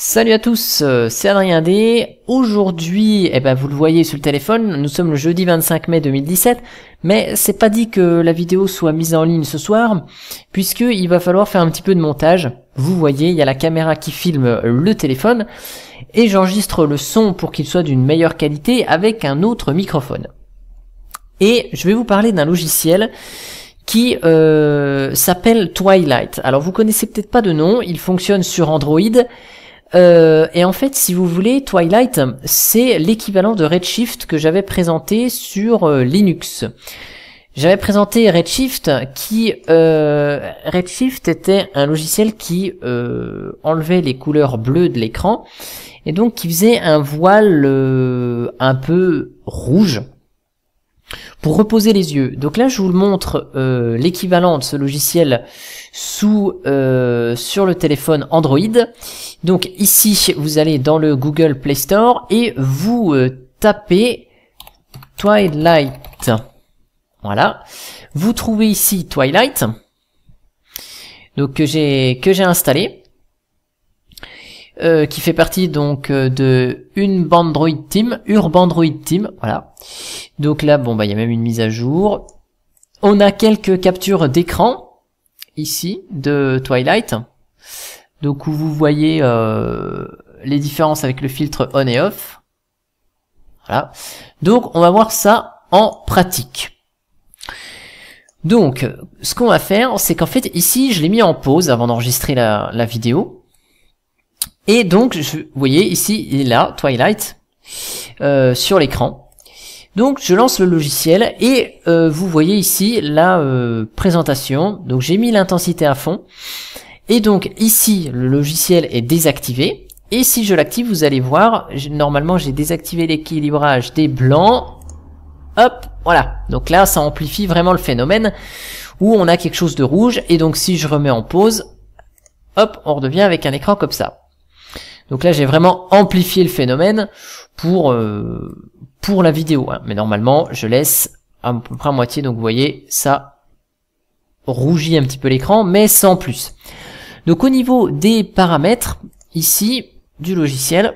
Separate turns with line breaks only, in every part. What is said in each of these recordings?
Salut à tous, euh, c'est Adrien D. Aujourd'hui, eh ben, vous le voyez sur le téléphone, nous sommes le jeudi 25 mai 2017, mais c'est pas dit que la vidéo soit mise en ligne ce soir, puisque il va falloir faire un petit peu de montage. Vous voyez, il y a la caméra qui filme le téléphone, et j'enregistre le son pour qu'il soit d'une meilleure qualité avec un autre microphone. Et je vais vous parler d'un logiciel qui euh, s'appelle Twilight. Alors vous connaissez peut-être pas de nom, il fonctionne sur Android euh, et en fait, si vous voulez, Twilight, c'est l'équivalent de Redshift que j'avais présenté sur euh, Linux. J'avais présenté Redshift qui euh, Redshift était un logiciel qui enlevait les couleurs bleues de l'écran et donc qui faisait un voile un peu rouge pour reposer les yeux. Donc là, je vous le montre euh, l'équivalent de ce logiciel sous euh, sur le téléphone Android. Donc ici, vous allez dans le Google Play Store et vous euh, tapez Twilight. Voilà. Vous trouvez ici Twilight. Donc que j'ai que j'ai installé. Euh, qui fait partie donc euh, de une Bandroid Team, Urbandroid Team, voilà. Donc là, bon bah il y a même une mise à jour. On a quelques captures d'écran ici de Twilight, donc où vous voyez euh, les différences avec le filtre on et off. Voilà. Donc on va voir ça en pratique. Donc, ce qu'on va faire, c'est qu'en fait, ici, je l'ai mis en pause avant d'enregistrer la vidéo. Et donc, je, vous voyez ici, il est là, Twilight, euh, sur l'écran. Donc je lance le logiciel et euh, vous voyez ici la euh, présentation. Donc j'ai mis l'intensité à fond. Et donc ici, le logiciel est désactivé. Et si je l'active, vous allez voir, normalement j'ai désactivé l'équilibrage des blancs. Hop, voilà. Donc là, ça amplifie vraiment le phénomène où on a quelque chose de rouge. Et donc si je remets en pause, hop, on redevient avec un écran comme ça. Donc là j'ai vraiment amplifié le phénomène pour, euh, pour la vidéo. Hein. Mais normalement je laisse à peu près à moitié, donc vous voyez ça rougit un petit peu l'écran, mais sans plus. Donc au niveau des paramètres, ici, du logiciel,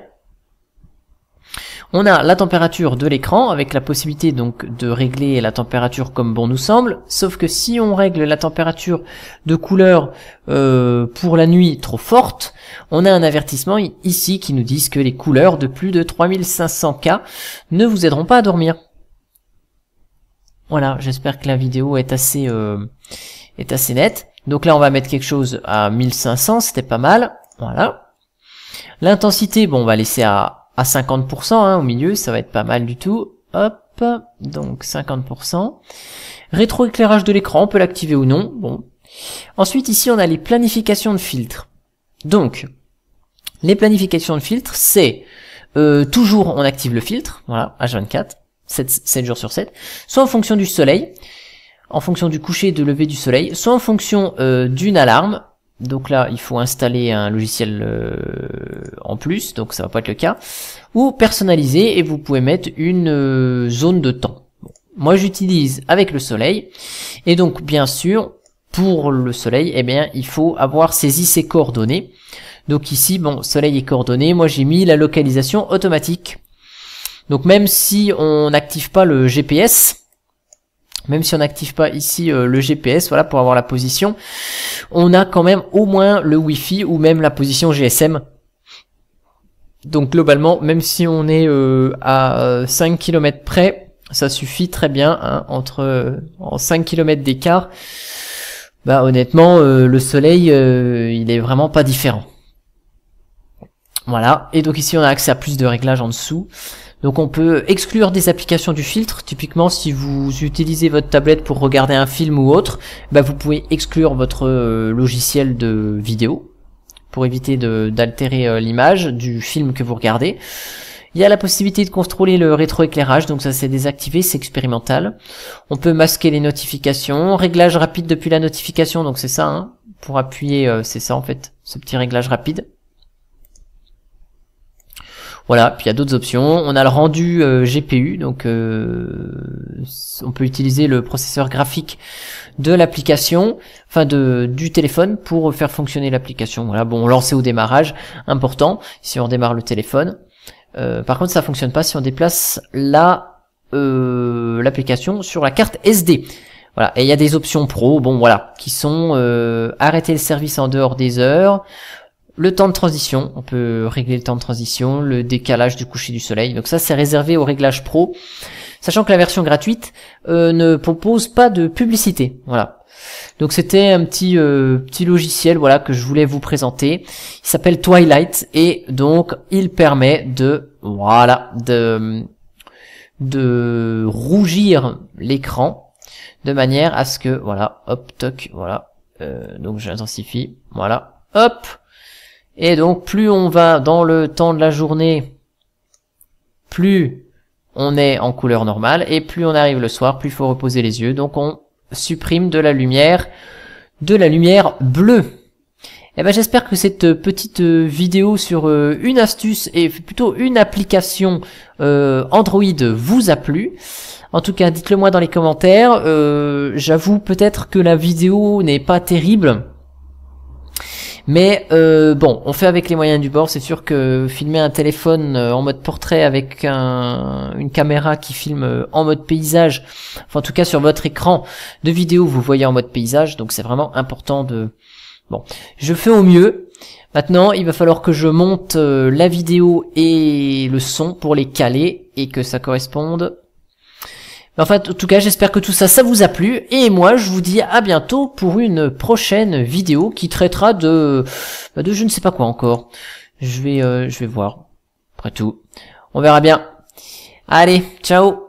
on a la température de l'écran avec la possibilité donc de régler la température comme bon nous semble, sauf que si on règle la température de couleur euh, pour la nuit trop forte, on a un avertissement ici qui nous dit que les couleurs de plus de 3500K ne vous aideront pas à dormir. Voilà, j'espère que la vidéo est assez, euh, est assez nette. Donc là, on va mettre quelque chose à 1500, c'était pas mal. Voilà. L'intensité, bon, on va laisser à à 50%, hein, au milieu, ça va être pas mal du tout. Hop, donc 50%. Rétroéclairage de l'écran, on peut l'activer ou non. Bon. Ensuite, ici, on a les planifications de filtres. Donc, les planifications de filtres, c'est euh, toujours on active le filtre, voilà, H24, 7, jours sur 7, soit en fonction du soleil, en fonction du coucher et de lever du soleil, soit en fonction euh, d'une alarme, donc là, il faut installer un logiciel euh, en plus, donc ça va pas être le cas. Ou personnaliser et vous pouvez mettre une euh, zone de temps. Moi, j'utilise avec le soleil. Et donc, bien sûr, pour le soleil, eh bien, il faut avoir saisi ses coordonnées. Donc ici, bon, soleil et coordonnées, moi j'ai mis la localisation automatique. Donc même si on n'active pas le GPS, même si on n'active pas ici euh, le GPS, voilà, pour avoir la position, on a quand même au moins le Wi-Fi ou même la position GSM. Donc globalement, même si on est euh, à 5 euh, km près, ça suffit très bien, hein, entre en 5 km d'écart, bah honnêtement, le soleil, il est vraiment pas différent. Voilà, et donc ici on a accès à plus de réglages en dessous. Donc on peut exclure des applications du filtre. Typiquement, si vous utilisez votre tablette pour regarder un film ou autre, bah, vous pouvez exclure votre euh, logiciel de vidéo pour éviter d'altérer euh, l'image du film que vous regardez. Il y a la possibilité de contrôler le rétroéclairage, donc ça c'est désactivé, c'est expérimental. On peut masquer les notifications, réglage rapide depuis la notification, donc c'est ça, hein. pour appuyer, euh, c'est ça en fait, ce petit réglage rapide. Voilà, puis il y a d'autres options. On a le rendu euh, GPU, donc euh, on peut utiliser le processeur graphique de l'application, enfin de du téléphone pour faire fonctionner l'application. Voilà, bon, lancer au démarrage, important, si on démarre le téléphone. Euh, par contre, ça fonctionne pas si on déplace la l'application sur la carte SD. Voilà. Et il y a des options pro, bon voilà, qui sont euh, arrêter le service en dehors des heures, le temps de transition, on peut régler le temps de transition, le décalage du coucher du soleil. Donc ça, c'est réservé au réglage pro, sachant que la version gratuite euh, ne propose pas de publicité. Voilà. Donc c'était un petit euh, petit logiciel voilà que je voulais vous présenter. Il s'appelle Twilight et donc il permet de voilà de de rougir l'écran de manière à ce que voilà hop toc voilà euh, donc j'intensifie voilà hop et donc plus on va dans le temps de la journée, plus on est en couleur normale, et plus on arrive le soir, plus il faut reposer les yeux. Donc on supprime de la lumière, de la lumière bleue. Et eh ben j'espère que cette petite vidéo sur euh, une astuce et plutôt une application euh, Android vous a plu. En tout cas, dites-le moi dans les commentaires. Euh, J'avoue peut-être que la vidéo n'est pas terrible mais euh, bon, on fait avec les moyens du bord. C'est sûr que filmer un téléphone euh, en mode portrait avec une caméra qui filme euh, en mode paysage, enfin en tout cas sur votre écran de vidéo, vous voyez en mode paysage. Donc c'est vraiment important de... Bon, je fais au mieux. Maintenant, il va falloir que je monte la vidéo et le son pour les caler et que ça corresponde Enfin, en tout cas, j'espère que tout ça, ça vous a plu. Et moi, je vous dis à bientôt pour une prochaine vidéo qui traitera de, bah, de je ne sais pas quoi encore. Je vais, euh, je vais voir. Après tout, on verra bien. Allez, ciao